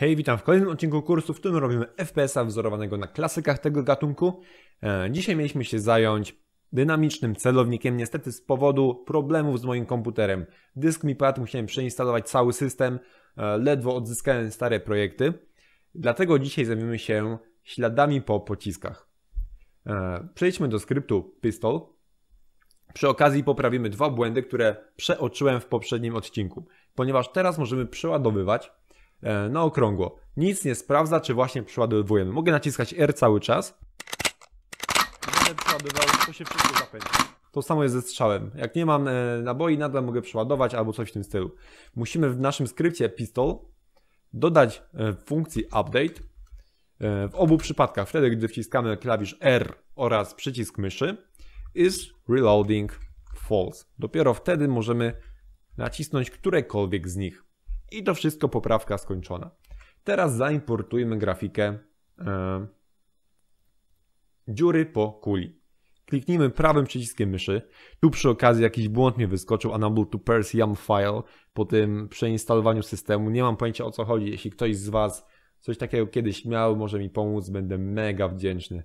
Hej, witam w kolejnym odcinku kursu, w którym robimy FPS-a wzorowanego na klasykach tego gatunku. E, dzisiaj mieliśmy się zająć dynamicznym celownikiem. Niestety z powodu problemów z moim komputerem. Dysk mi padł, musiałem przeinstalować cały system, e, ledwo odzyskałem stare projekty. Dlatego dzisiaj zajmiemy się śladami po pociskach. E, przejdźmy do skryptu Pistol. Przy okazji poprawimy dwa błędy, które przeoczyłem w poprzednim odcinku, ponieważ teraz możemy przeładowywać E, na okrągło. Nic nie sprawdza, czy właśnie przeładowujemy. Mogę naciskać R cały czas. to się wszystko zapędzi. To samo jest ze strzałem. Jak nie mam e, naboi, nadal mogę przeładować albo coś w tym stylu. Musimy w naszym skrypcie pistol dodać e, funkcji update w obu przypadkach, wtedy gdy wciskamy klawisz R oraz przycisk myszy, is reloading false. Dopiero wtedy możemy nacisnąć którekolwiek z nich. I to wszystko poprawka skończona. Teraz zaimportujmy grafikę e, dziury po kuli. Kliknijmy prawym przyciskiem myszy. Tu przy okazji jakiś błąd mi wyskoczył, a to był tu yum file po tym przeinstalowaniu systemu. Nie mam pojęcia o co chodzi. Jeśli ktoś z Was coś takiego kiedyś miał, może mi pomóc, będę mega wdzięczny.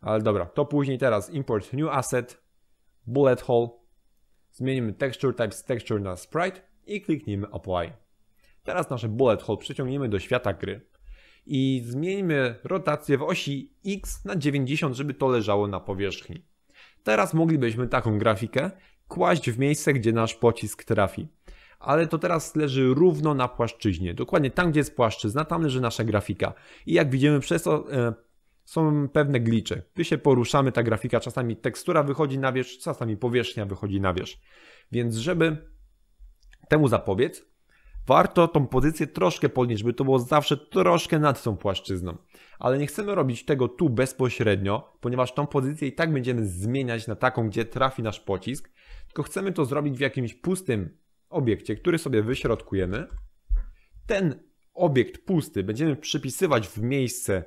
Ale dobra, to później teraz import new asset, bullet hole, zmienimy texture type z texture na sprite i kliknijmy Apply. Teraz nasze bullet hole przyciągniemy do świata gry i zmieńmy rotację w osi X na 90, żeby to leżało na powierzchni. Teraz moglibyśmy taką grafikę kłaść w miejsce, gdzie nasz pocisk trafi. Ale to teraz leży równo na płaszczyźnie. Dokładnie tam, gdzie jest płaszczyzna, tam leży nasza grafika. I jak widzimy, przez to e, są pewne glicze. Gdy się poruszamy, ta grafika czasami tekstura wychodzi na wierzch, czasami powierzchnia wychodzi na wierzch. Więc żeby temu zapobiec, warto tą pozycję troszkę podnieść, by to było zawsze troszkę nad tą płaszczyzną. Ale nie chcemy robić tego tu bezpośrednio, ponieważ tą pozycję i tak będziemy zmieniać na taką, gdzie trafi nasz pocisk, tylko chcemy to zrobić w jakimś pustym obiekcie, który sobie wyśrodkujemy. Ten obiekt pusty będziemy przypisywać w miejsce, e,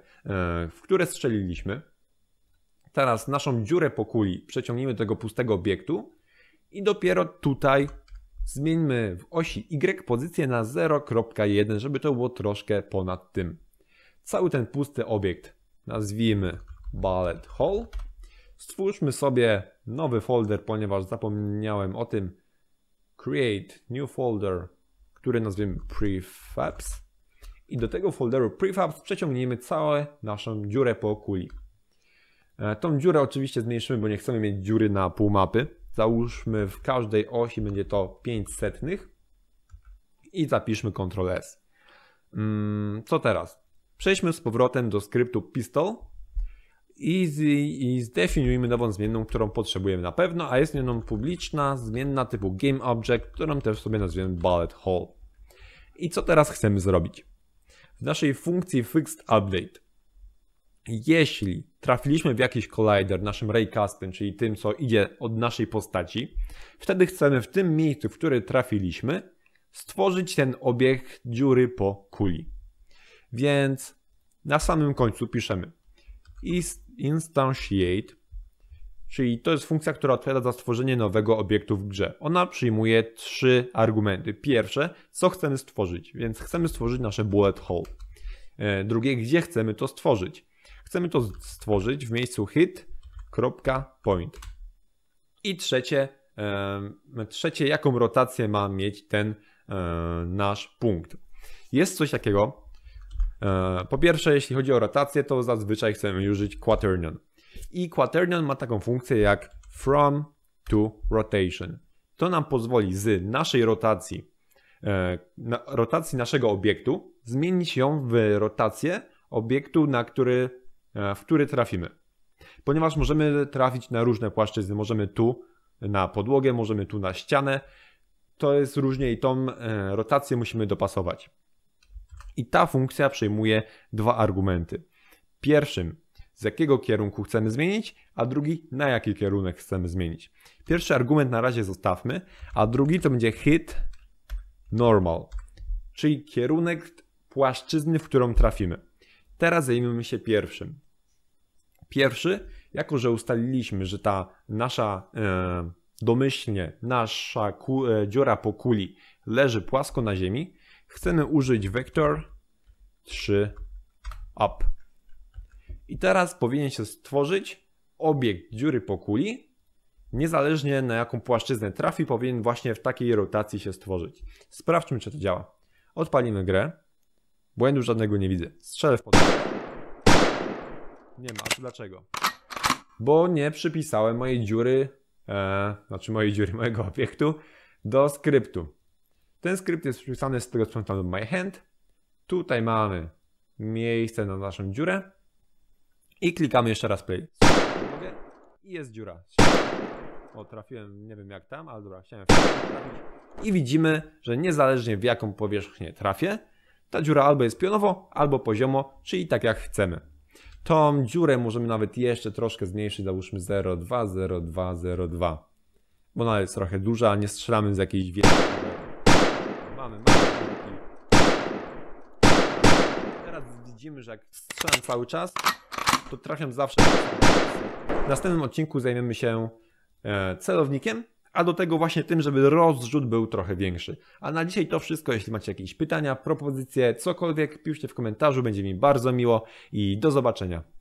w które strzeliliśmy. Teraz naszą dziurę po kuli przeciągniemy do tego pustego obiektu i dopiero tutaj Zmieńmy w osi Y pozycję na 0.1, żeby to było troszkę ponad tym. Cały ten pusty obiekt nazwijmy Ballet Hall. Stwórzmy sobie nowy folder, ponieważ zapomniałem o tym. Create new folder, który nazwiemy Prefabs. I do tego folderu Prefabs przeciągniemy całą naszą dziurę po kuli. E, tą dziurę oczywiście zmniejszymy, bo nie chcemy mieć dziury na pół mapy. Załóżmy w każdej osi będzie to 500 setnych i zapiszmy Ctrl S. Mm, co teraz? Przejdźmy z powrotem do skryptu pistol i, zdefiniujmy nową zmienną, którą potrzebujemy na pewno, a jest zmienną publiczna zmienna typu GameObject, którą też sobie nazwiemy Bullet Hole. I co teraz chcemy zrobić? W naszej funkcji fixed update jeśli trafiliśmy w jakiś collider naszym raycastem, czyli tym, co idzie od naszej postaci, wtedy chcemy w tym miejscu, w które trafiliśmy, stworzyć ten obiekt dziury po kuli. Więc na samym końcu piszemy instantiate, czyli to jest funkcja, która odpowiada za stworzenie nowego obiektu w grze. Ona przyjmuje trzy argumenty. Pierwsze, co chcemy stworzyć, więc chcemy stworzyć nasze bullet hole. E, drugie, gdzie chcemy to stworzyć. Chcemy to stworzyć w miejscu hit.point. I trzecie, trzecie, jaką rotację ma mieć ten nasz punkt. Jest coś takiego. E, po pierwsze, jeśli chodzi o rotację, to zazwyczaj chcemy użyć quaternion. I quaternion ma taką funkcję jak from to rotation. To nam pozwoli z naszej rotacji, e, rotacji naszego obiektu, zmienić ją w rotację obiektu, na który E, w który trafimy. Ponieważ możemy trafić na różne płaszczyzny, możemy tu na podłogę, możemy tu na ścianę. To jest różnie i tą e, rotację musimy dopasować. I ta funkcja przyjmuje dwa argumenty. Pierwszym, z jakiego kierunku chcemy zmienić, a drugi, na jaki kierunek chcemy zmienić. Pierwszy argument na razie zostawmy, a drugi to będzie hit normal, czyli kierunek płaszczyzny, w którą trafimy. Teraz zajmiemy się pierwszym. Pierwszy, jako że ustaliliśmy, że ta nasza e, domyślnie nasza e, dziura po kuli leży płasko na ziemi, chcemy użyć wektor 3 up. I teraz powinien się stworzyć obiekt dziury po kuli. Niezależnie na jaką płaszczyznę trafi, powinien właśnie w takiej rotacji się stworzyć. Sprawdźmy, czy to działa. Odpalimy grę. Błędu żadnego nie widzę. Strzelę w podstawę nie ma. A to dlaczego? Bo nie przypisałem mojej dziury, e, znaczy mojej dziury, mojego obiektu do skryptu. Ten skrypt jest przypisany z tego sprzątanu my hand. Tutaj mamy miejsce na naszą dziurę i klikamy jeszcze raz play. I jest dziura. O, trafiłem, nie wiem jak tam, ale dobra, chciałem trafić. I widzimy, że niezależnie w jaką powierzchnię trafię, ta dziura albo jest pionowo, albo poziomo, czyli tak jak chcemy. Tą dziurę możemy nawet jeszcze troszkę zmniejszyć, załóżmy 0,20202. Bo ona jest trochę duża, nie strzelamy z jakiejś wielkiej. Mamy, mamy. Teraz widzimy, że jak strzelam cały czas, to trafiam zawsze. W następnym odcinku zajmiemy się e, celownikiem a do tego właśnie tym, żeby rozrzut był trochę większy. A na dzisiaj to wszystko. Jeśli macie jakieś pytania, propozycje, cokolwiek, piszcie w komentarzu, będzie mi bardzo miło i do zobaczenia.